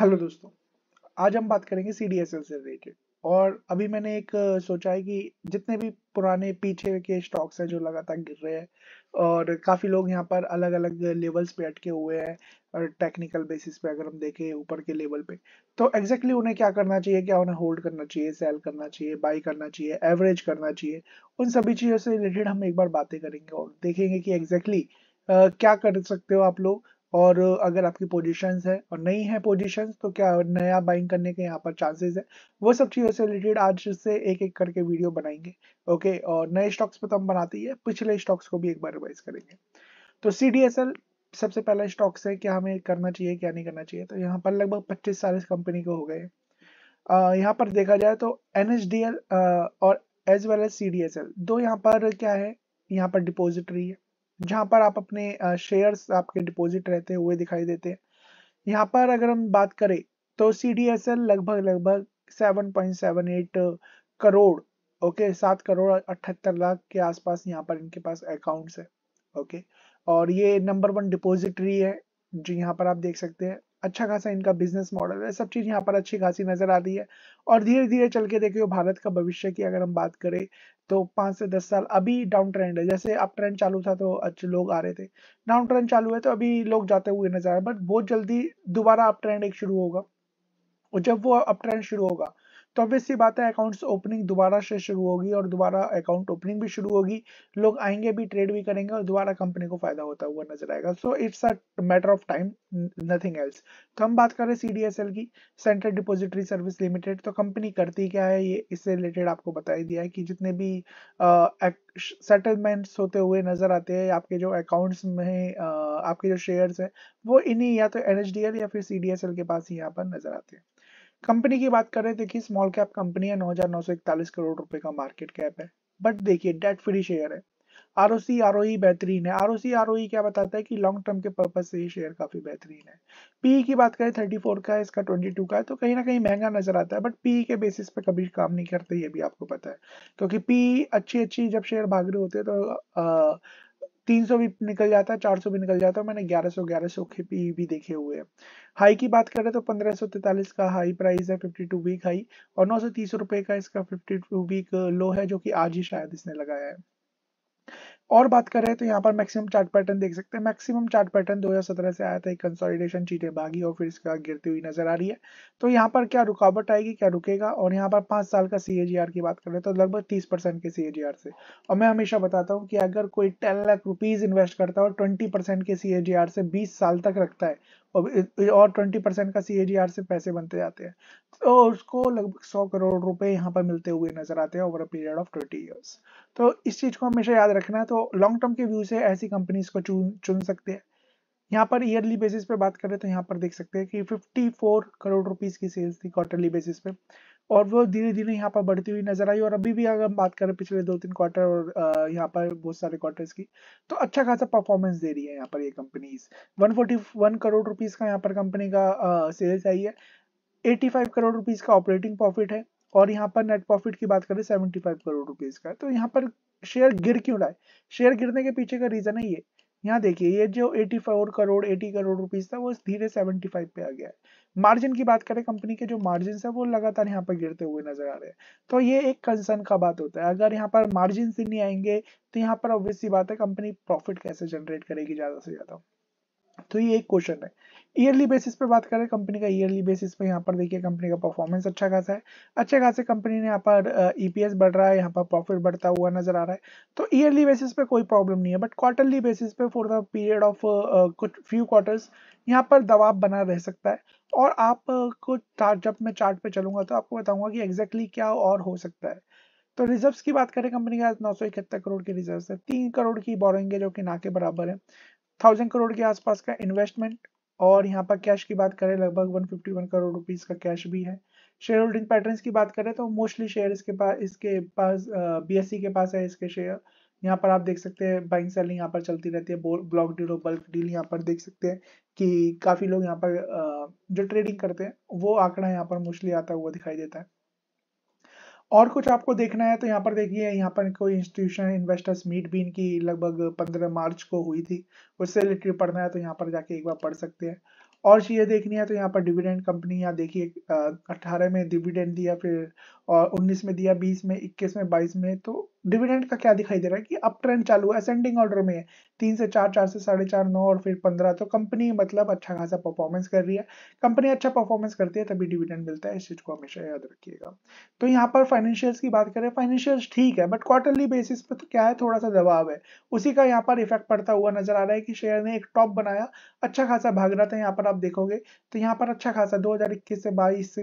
Hello दोस्तों आज हम बात करेंगे सी डी एस एल से रिलेटेड और अभी मैंने एक सोचा है कि जितने भी पुराने पीछे के स्टॉक्स हैं जो लगातार गिर रहे हैं और काफ़ी लोग यहाँ पर अलग अलग लेवल्स पे अटके हुए हैं और टेक्निकल बेसिस पे अगर हम देखें ऊपर के लेवल पे तो एग्जैक्टली exactly उन्हें क्या करना चाहिए क्या उन्हें होल्ड करना चाहिए सेल करना चाहिए बाई करना चाहिए एवरेज करना चाहिए उन सभी चीज़ों से रिलेटेड हम एक बार बातें करेंगे और देखेंगे कि एग्जैक्टली exactly, uh, क्या कर सकते हो आप लोग और अगर आपकी पोजीशंस है और नहीं है पोजीशंस तो क्या नया बाइंग करने के यहाँ पर चांसेस है वो सब चीज़ों से रिलेटेड आज से एक एक करके वीडियो बनाएंगे ओके और नए स्टॉक्स पर तो हम बनाते ही है पिछले स्टॉक्स को भी एक बार रिवाइज करेंगे तो सी सबसे पहला स्टॉक्स है क्या हमें करना चाहिए क्या नहीं करना चाहिए तो यहाँ पर लगभग पच्चीस साल इस कंपनी को हो गए यहाँ पर देखा जाए तो एन और एज वेल एज सी दो यहाँ पर क्या है यहाँ पर डिपोजिटरी है जहां पर आप अपने शेयर्स आपके डिपॉजिट रहते हुए दिखाई देते हैं यहाँ पर अगर हम बात करें तो सी लगभग लगभग 7.78 करोड़ ओके सात करोड़ अठहत्तर लाख के आसपास यहाँ पर इनके पास अकाउंट्स है ओके और ये नंबर वन डिपोजिटरी है जो यहाँ पर आप देख सकते हैं अच्छा खासा इनका बिजनेस मॉडल है सब चीज़ यहाँ पर अच्छी खासी नज़र आ रही है और धीरे धीरे चल के देखिए भारत का भविष्य की अगर हम बात करें तो पाँच से दस साल अभी डाउन ट्रेंड है जैसे अप ट्रेंड चालू था तो अच्छे लोग आ रहे थे डाउन ट्रेंड चालू है तो अभी लोग जाते हुए नजर आए बट बहुत जल्दी दोबारा अप ट्रेंड एक शुरू होगा और जब वो अप ट्रेंड शुरू होगा तो ऑब्वियस सी बात है अकाउंट्स ओपनिंग दोबारा से शुरू होगी और दोबारा अकाउंट ओपनिंग भी शुरू होगी लोग आएंगे भी ट्रेड भी करेंगे और दोबारा कंपनी को फायदा होता हुआ नजर आएगा so it's a matter of time nothing else तो हम बात करें सी की सेंट्रल डिपोजिटरी सर्विस लिमिटेड तो कंपनी करती क्या है ये इससे रिलेटेड आपको बताया दिया है कि जितने भी सेटलमेंट्स होते हुए नजर आते हैं आपके जो अकाउंट्स में आपके जो शेयर्स हैं वो इन्हीं या तो एन या फिर सी के पास ही यहाँ पर नजर आते हैं कंपनी की बात कर रहे थे कि स्मॉल कैप कंपनी है नौ हजार नौ सौ इकतालीस करोड़ रुपए का मार्केट कैप है बट देखिए डेट फ्री शेयर है R O C R O बेहतरीन है आर ओ सी आर ओ क्या बताता है कि लॉन्ग टर्म के पर्पज से ये शेयर काफी बेहतरीन है पीई e की बात करें थर्टी फोर का है इसका ट्वेंटी टू का है तो कहीं ना कहीं महंगा नजर आता है बट पीई e के बेसिस पे कभी काम नहीं करते ये भी आपको पता है क्योंकि पीई e अच्छी अच्छी जब शेयर भाग रहे होते हैं तो आ, तीन सौ भी निकल जाता है चार सौ भी निकल जाता है मैंने ग्यारह सौ ग्यारह सौ के पी भी देखे हुए हैं हाई की बात करें तो पंद्रह सौ तैतालीस का हाई प्राइस है फिफ्टी टू वीक हाई और नौ सौ तीस रुपए का इसका फिफ्टी टू वीक लो है जो कि आज ही शायद इसने लगाया है और बात करें तो यहाँ पर मैक्सिमम चार्ट पैटर्न देख सकते हैं मैक्सिमम चार्ट पैटर्न 2017 से आया था एक कंसोलिडेशन चीटें भागी और फिर इसके बाद गिरती हुई नजर आ रही है तो यहाँ पर क्या रुकावट आएगी क्या रुकेगा और यहाँ पर पांच साल का सी की बात करें तो लगभग तीस परसेंट के सी से और मैं हमेशा बताता हूँ कि अगर कोई टेन लाख रुपीज इन्वेस्ट करता है और ट्वेंटी के सी से बीस साल तक रखता है और ट्वेंटी परसेंट का सी से पैसे बनते जाते हैं तो उसको लगभग सौ करोड़ रुपए यहाँ पर मिलते हुए नजर आते हैं over a period of twenty years तो इस चीज को हमेशा याद रखना है तो लॉन्ग टर्म के व्यू से ऐसी कंपनीज को चुन चुन सकते हैं यहाँ पर ईयरली बेसिस पे बात करें तो यहाँ पर देख सकते हैं कि 54 करोड़ रुपीस की सेल्स थी क्वार्टरली बेसिस पे और वो धीरे धीरे यहाँ पर बढ़ती हुई नजर आई और अभी भी अगर हम बात करें पिछले दो तीन क्वार्टर और यहाँ पर बहुत सारे क्वार्टर्स की तो अच्छा खासा परफॉर्मेंस दे रही है यहाँ पर ये कंपनीज 141 करोड़ रुपीज का यहाँ पर कंपनी का सेल्स आई है 85 करोड़ रुपीस का ऑपरेटिंग प्रॉफिट है और यहाँ पर नेट प्रॉफिट की बात करें सेवेंटी करोड़ रुपीज का तो यहाँ पर शेयर गिर क्यों रहा है शेयर गिरने के पीछे का रीजन है ये यहाँ देखिए ये जो 84 करोड़ 80 करोड़ रुपीज था वो धीरे 75 पे आ गया है मार्जिन की बात करें कंपनी के जो मार्जिन है वो लगातार यहाँ पर गिरते हुए नजर आ रहे हैं तो ये एक कंसर्न का बात होता है अगर यहाँ पर मार्जिन नहीं आएंगे तो यहाँ पर ऑब्वियसली बात है कंपनी प्रॉफिट कैसे जनरेट करेगी ज्यादा से ज्यादा तो ये एक क्वेश्चन है ईयरली बेसिस पे बात करें कंपनी का ईयरली बेसिस पे यहाँ पर देखिए कंपनी का परफॉर्मेंस अच्छा खासा है अच्छे खासे कंपनी ने यहाँ पर ईपीएस बढ़ रहा है यहाँ पर प्रॉफिट बढ़ता हुआ नजर आ रहा है तो ईयरली बेसिस पे कोई प्रॉब्लम नहीं है बट क्वार्टरली बेसिस पे फॉर द पीरियड ऑफ कुछ फ्यू क्वार्टर्स यहाँ पर दबाव बना रह सकता है और आपको कुछ जब मैं चार्ट पे चलूंगा तो आपको बताऊंगा कि एग्जैक्टली exactly क्या और हो सकता है तो रिजर्व्स की बात करें कंपनी के पास नौ करोड़ के रिजर्व्स है तीन करोड़ की बोरिंग है जो कि ना के बराबर है थाउजेंड करोड़ के आसपास का इन्वेस्टमेंट और यहाँ पर कैश की बात करें लगभग 151 करोड़ रुपीस का कैश भी है शेयर होल्डिंग पैटर्न की बात करें तो मोस्टली शेयर इसके पास इसके पास सी के पास है इसके शेयर यहाँ पर आप देख सकते हैं बाइंग सेलिंग यहाँ पर चलती रहती है ब्लॉक डील और बल्क डील यहाँ पर देख सकते हैं कि काफ़ी लोग यहाँ पर जो ट्रेडिंग करते हैं वो आंकड़ा यहाँ पर मोस्टली आता हुआ दिखाई देता है और कुछ आपको देखना है तो यहाँ पर देखिए यहाँ पर कोई इंस्टीट्यूशन इन्वेस्टर्स मीट भी इनकी लगभग 15 मार्च को हुई थी उससे रिलेटेड पढ़ना है तो यहाँ पर जाके एक बार पढ़ सकते हैं और चीज़ें देखनी है तो यहाँ पर डिविडेंड कंपनी यहाँ देखिए अट्ठारह में डिविडेंड दिया फिर और 19 में दिया 20 में 21 में 22 में तो डिविडेंड का क्या दिखाई दे रहा है कि अप ट्रेंड चालू है असेंडिंग ऑर्डर में है तीन से चार चार से साढ़े चार नौ और फिर पंद्रह तो कंपनी मतलब अच्छा खासा परफॉर्मेंस कर रही है कंपनी अच्छा परफॉर्मेंस करती है तभी डिविडेंड मिलता है इस चीज को हमेशा याद रखिएगा तो यहाँ पर फाइनेंशियल्स की बात करें फाइनेंशियल्स ठीक है बट क्वार्टरली बेसिस पर तो क्या है थोड़ा सा दबाव है उसी का यहाँ पर इफेक्ट पड़ता हुआ नजर आ रहा है कि शेयर ने एक टॉप बनाया अच्छा खासा भाग रहा था यहाँ पर आप देखोगे तो यहाँ पर अच्छा खासा दो से बाईस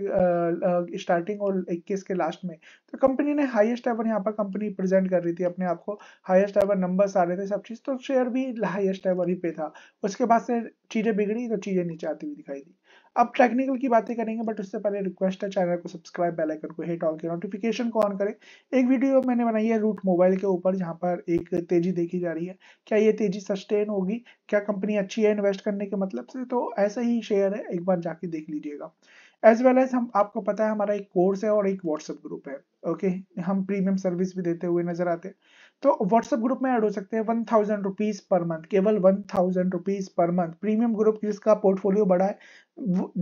स्टार्टिंग और इक्कीस के लास्ट में तो कंपनी ने हाईएस्ट एवर यहाँ पर कंपनी प्रेजेंट कर रही थी अपने आप को हाईएस्ट एवर नंबर्स आ रहे थे सब चीज़ तो शेयर भी हाईएस्ट एवर ही पे था उसके बाद से चीज़ें बिगड़ी तो चीज़ें नीचे आती हुई दिखाई दी अब टेक्निकल की बातें करेंगे बट उससे पहले रिक्वेस्ट है चैनल को सब्सक्राइब बेल आइकन को हिट ऑल के नोटिफिकेशन को ऑन करें एक वीडियो मैंने बनाई है रूट मोबाइल के ऊपर जहां पर एक तेजी देखी जा रही है क्या ये तेजी सस्टेन होगी क्या कंपनी अच्छी है इन्वेस्ट करने के मतलब से तो ऐसा ही शेयर है एक बार जाके देख लीजिएगा एज वेल एज हम आपको पता है हमारा एक कोर्स है और एक व्हाट्सएप ग्रुप है ओके okay? हम प्रीमियम सर्विस भी देते हुए नजर आते तो व्हाट्सएप ग्रुप में ऐड हो सकते हैं one thousand rupees per month केवल one thousand rupees per month premium group जिसका पोर्टफोलियो बड़ा है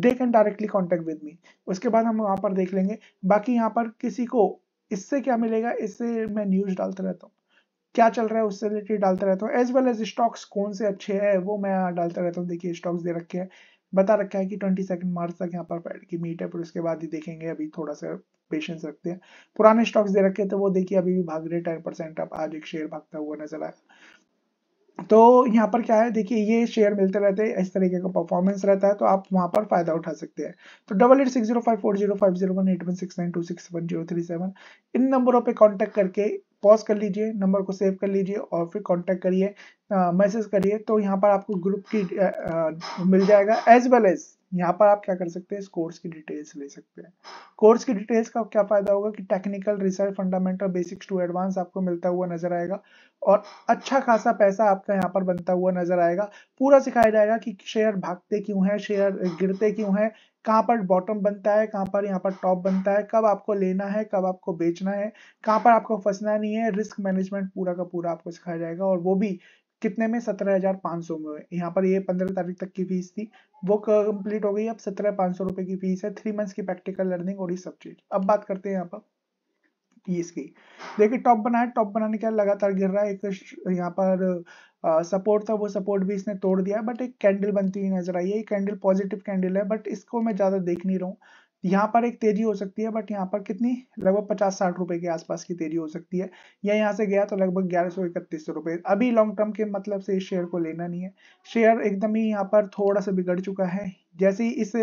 they can directly contact with me उसके बाद हम वहाँ पर देख लेंगे बाकी यहाँ पर किसी को इससे क्या मिलेगा इससे मैं न्यूज डालता रहता हूँ क्या चल रहा है उससे रिलेटेड डालता रहता हूँ एज वेल एज स्टॉक्स कौन से अच्छे हैं वो मैं डालता रहता हूँ देखिए स्टॉक्स दे रखे हैं बता रखा है कि ट्वेंटी सेकेंड मार्च तक यहाँ पर फेड की मीट है फिर उसके बाद ही देखेंगे अभी थोड़ा सा पेशेंस रखते हैं पुराने स्टॉक्स दे रखे थे तो वो देखिए अभी भी भाग रहे टेन परसेंट अब आज एक शेयर भागता हुआ नजर आया तो यहाँ पर क्या है देखिए ये शेयर मिलते रहते हैं इस तरीके का परफॉर्मेंस रहता है तो आप वहाँ पर फायदा उठा सकते हैं तो double eight six zero five four zero five zero one eight one six nine two six one zero three seven इन नंबरों पे कांटेक्ट करके पॉज कर लीजिए नंबर को सेव कर लीजिए और फिर कॉन्टेक्ट करिए मैसेज करिए तो यहाँ पर आपको ग्रुप की आ, आ, मिल जाएगा एज वेल एज यहाँ पर आप क्या कर सकते हैं इस कोर्स की डिटेल्स ले सकते हैं कोर्स की डिटेल्स का क्या फायदा होगा कि technical research fundamental basics to advance आपको मिलता हुआ नजर आएगा और अच्छा खासा पैसा आपका यहाँ पर बनता हुआ नजर आएगा पूरा सिखाया जाएगा कि शेयर भागते क्यों है शेयर गिरते क्यों है कहाँ पर बॉटम बनता है कहाँ पर यहाँ पर टॉप बनता है कब आपको लेना है कब आपको बेचना है कहाँ पर आपको फंसना नहीं है रिस्क मैनेजमेंट पूरा का पूरा आपको सिखाया जाएगा और वो भी कितने में सत्रह हजार पाँच सौ में यहाँ पर ये पंद्रह तारीख तक की फीस थी वो कंप्लीट हो गई अब सत्रह पाँच सौ रुपए की फीस है थ्री मंथ्स की प्रैक्टिकल लर्निंग और ये सब चीज अब बात करते हैं यहाँ पर फीस की देखिए टॉप बना है टॉप बनाने के लगातार गिर रहा है एक यहाँ पर सपोर्ट था वो सपोर्ट भी इसने तोड़ दिया बट एक कैंडल बनती हुई नजर आई है ये कैंडल पॉजिटिव कैंडल है बट इसको मैं ज्यादा देख नहीं रहा हूँ यहाँ पर एक तेजी हो सकती है बट यहाँ पर कितनी लगभग पचास साठ रुपए के आसपास की तेजी हो सकती है या यहाँ से गया तो लगभग ग्यारह सौ इकतीस सौ रुपए अभी लॉन्ग टर्म के मतलब से इस शेयर को लेना नहीं है शेयर एकदम ही यहाँ पर थोड़ा सा बिगड़ चुका है जैसे ही इस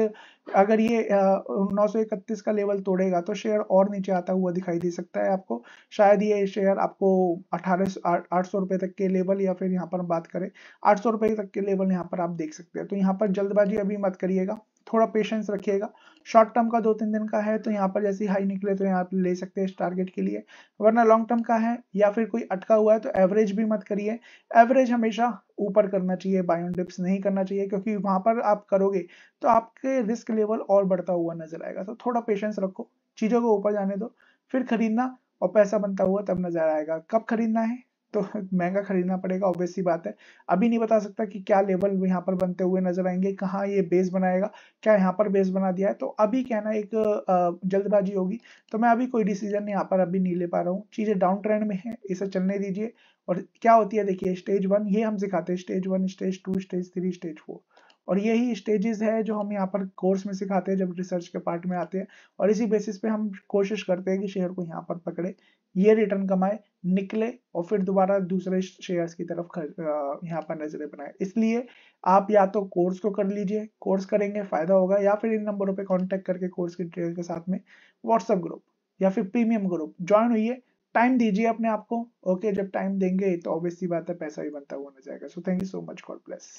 अगर ये नौ सौ इकतीस का लेवल तोड़ेगा तो शेयर और नीचे आता हुआ दिखाई दे सकता है आपको शायद ये शेयर आपको अठारह आठ सौ रुपए तक के लेवल या फिर यहाँ पर बात करें आठ सौ रुपए तक के लेवल यहाँ पर आप देख सकते हैं तो यहाँ पर जल्दबाजी अभी मत करिएगा थोड़ा पेशेंस रखिएगा शॉर्ट टर्म का दो तीन दिन का है तो यहाँ पर जैसे हाई निकले तो यहाँ ले सकते हैं इस टारगेट के लिए वरना लॉन्ग टर्म का है या फिर कोई अटका हुआ है तो एवरेज भी मत करिए एवरेज हमेशा ऊपर करना चाहिए बायोन डिप्स नहीं करना चाहिए क्योंकि वहां पर आप करोगे तो आपके रिस्क लेवल और बढ़ता हुआ नजर आएगा तो थोड़ा पेशेंस रखो चीज़ों को ऊपर जाने दो फिर खरीदना और पैसा बनता हुआ तब नजर आएगा कब खरीदना है तो महंगा खरीदना पड़ेगा ऑब्वियस सी बात है अभी नहीं बता सकता कि क्या लेवल यहाँ पर बनते हुए नजर आएंगे कहाँ ये बेस बनाएगा क्या यहाँ पर बेस बना दिया है तो अभी कहना एक जल्दबाजी होगी तो मैं अभी कोई डिसीजन यहाँ पर अभी नहीं ले पा रहा हूँ चीजें डाउन ट्रेंड में है इसे चलने दीजिए और क्या होती है देखिए स्टेज वन ये हम सिखाते हैं stage one stage two stage three stage four और यही स्टेजेस है जो हम यहाँ पर कोर्स में सिखाते हैं जब रिसर्च के पार्ट में आते हैं और इसी बेसिस पे हम कोशिश करते हैं कि शेयर को यहाँ पर पकड़े ये रिटर्न कमाए निकले और फिर दोबारा दूसरे शेयर्स की तरफ यहाँ पर नजरें बनाए इसलिए आप या तो कोर्स को कर लीजिए कोर्स करेंगे फायदा होगा या फिर इन नंबरों पे कांटेक्ट करके कोर्स की डिटेल के साथ में व्हाट्सएप ग्रुप या फिर प्रीमियम ग्रुप ज्वाइन हुई टाइम दीजिए अपने आप को ओके जब टाइम देंगे तो ऑब्वियसली बात है पैसा भी बनता हुआ जाएगा so thank you so much God bless